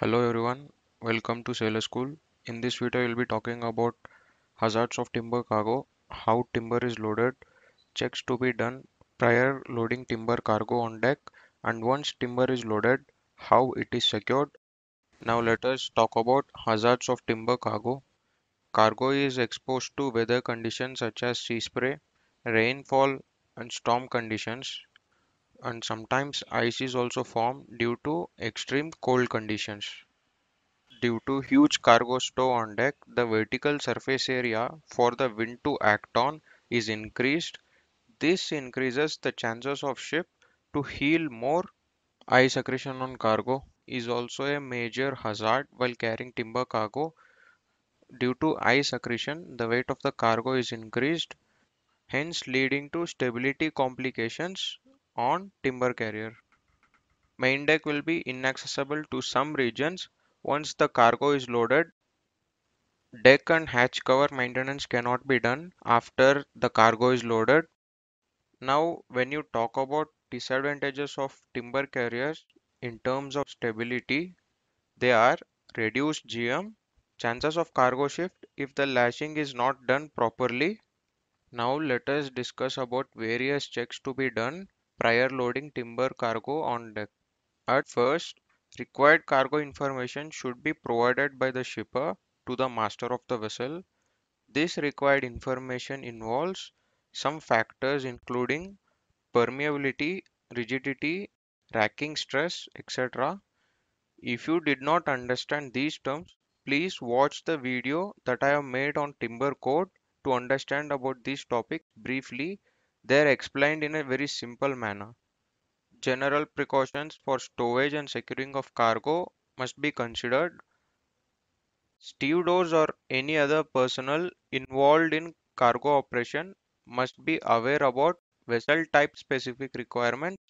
Hello everyone, welcome to Sailor School. In this video, we'll be talking about hazards of timber cargo, how timber is loaded, checks to be done prior loading timber cargo on deck, and once timber is loaded, how it is secured. Now let us talk about hazards of timber cargo. Cargo is exposed to weather conditions such as sea spray, rainfall, and storm conditions and sometimes ice is also formed due to extreme cold conditions. Due to huge cargo stow on deck, the vertical surface area for the wind to act on is increased. This increases the chances of ship to heel more. Ice accretion on cargo is also a major hazard while carrying timber cargo. Due to ice accretion, the weight of the cargo is increased, hence leading to stability complications on timber carrier. main deck will be inaccessible to some regions. Once the cargo is loaded, deck and hatch cover maintenance cannot be done after the cargo is loaded. Now, when you talk about disadvantages of timber carriers in terms of stability, they are reduced GM, chances of cargo shift if the lashing is not done properly. Now let us discuss about various checks to be done prior loading timber cargo on deck. At first, required cargo information should be provided by the shipper to the master of the vessel. This required information involves some factors including permeability, rigidity, racking stress, etc. If you did not understand these terms, please watch the video that I have made on timber code to understand about this topic briefly they are explained in a very simple manner. General precautions for stowage and securing of cargo must be considered. Stewards or any other personnel involved in cargo operation must be aware about vessel type specific requirements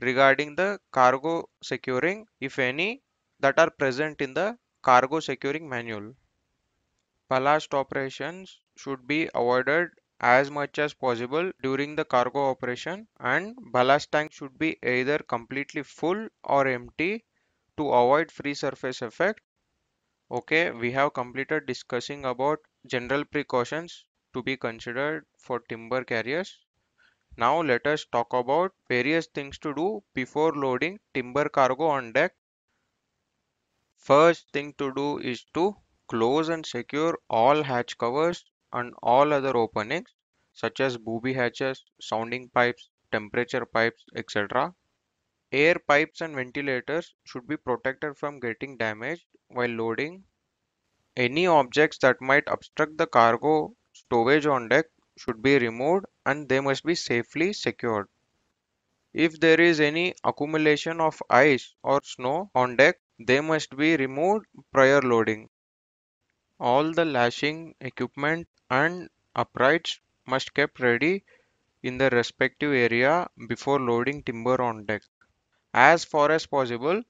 regarding the cargo securing if any that are present in the cargo securing manual. Ballast operations should be avoided as much as possible during the cargo operation and ballast tank should be either completely full or empty to avoid free surface effect. Okay, we have completed discussing about general precautions to be considered for timber carriers. Now let us talk about various things to do before loading timber cargo on deck. First thing to do is to close and secure all hatch covers and all other openings such as booby hatches, sounding pipes, temperature pipes, etc. Air pipes and ventilators should be protected from getting damaged while loading. Any objects that might obstruct the cargo stowage on deck should be removed and they must be safely secured. If there is any accumulation of ice or snow on deck, they must be removed prior loading. All the lashing equipment and uprights must kept ready in the respective area before loading timber on deck. As far as possible,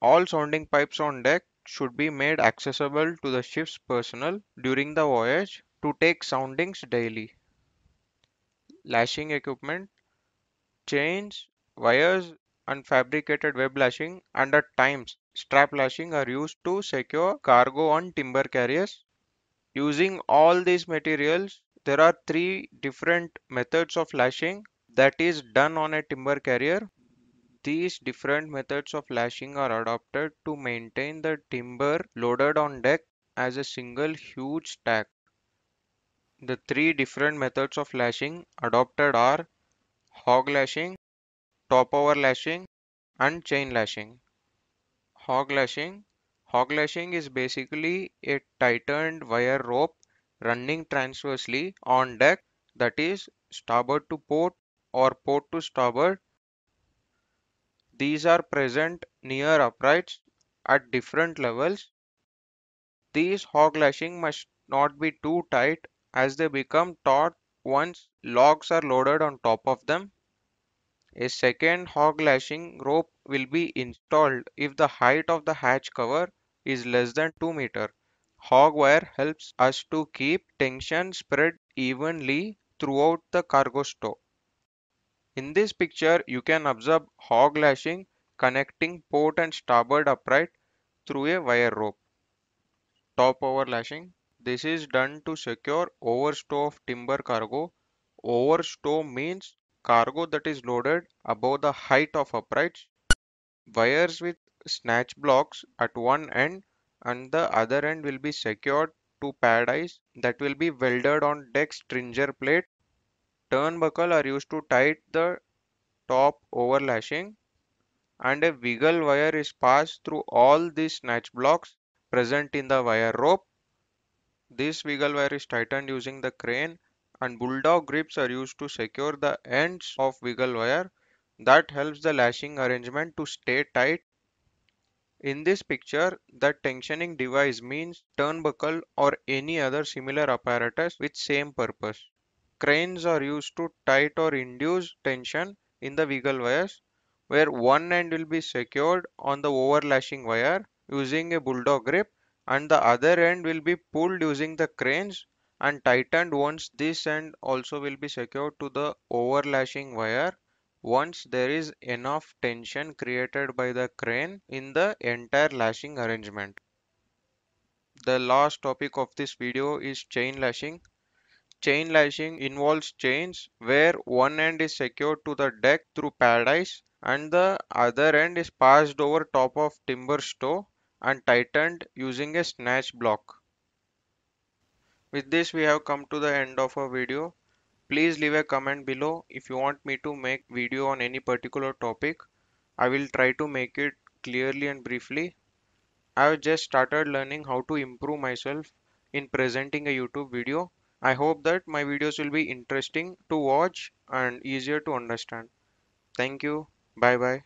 all sounding pipes on deck should be made accessible to the ship's personnel during the voyage to take soundings daily. Lashing equipment, chains, wires and fabricated web lashing and at times strap lashing are used to secure cargo on timber carriers Using all these materials, there are three different methods of lashing that is done on a timber carrier. These different methods of lashing are adopted to maintain the timber loaded on deck as a single huge stack. The three different methods of lashing adopted are hog lashing, top over lashing and chain lashing. Hog lashing Hog lashing is basically a tightened wire rope running transversely on deck that is starboard to port or port to starboard. These are present near uprights at different levels. These hog lashing must not be too tight as they become taut once logs are loaded on top of them. A second hog lashing rope will be installed if the height of the hatch cover is less than 2 meter. Hog wire helps us to keep tension spread evenly throughout the cargo stow. In this picture, you can observe hog lashing connecting port and starboard upright through a wire rope. Top over lashing. This is done to secure overstow of timber cargo. Overstow means cargo that is loaded above the height of uprights. Wires with snatch blocks at one end and the other end will be secured to paradise that will be welded on deck stringer plate. Turnbuckle are used to tight the top overlashing and a wiggle wire is passed through all these snatch blocks present in the wire rope. This wiggle wire is tightened using the crane and bulldog grips are used to secure the ends of wiggle wire that helps the lashing arrangement to stay tight in this picture, the tensioning device means turnbuckle or any other similar apparatus with same purpose. Cranes are used to tight or induce tension in the wiggle wires where one end will be secured on the overlashing wire using a bulldog grip and the other end will be pulled using the cranes and tightened once this end also will be secured to the overlashing wire once there is enough tension created by the crane in the entire lashing arrangement. The last topic of this video is chain lashing. Chain lashing involves chains where one end is secured to the deck through paradise and the other end is passed over top of timber stow and tightened using a snatch block. With this we have come to the end of our video. Please leave a comment below if you want me to make video on any particular topic. I will try to make it clearly and briefly. I have just started learning how to improve myself in presenting a YouTube video. I hope that my videos will be interesting to watch and easier to understand. Thank you. Bye bye.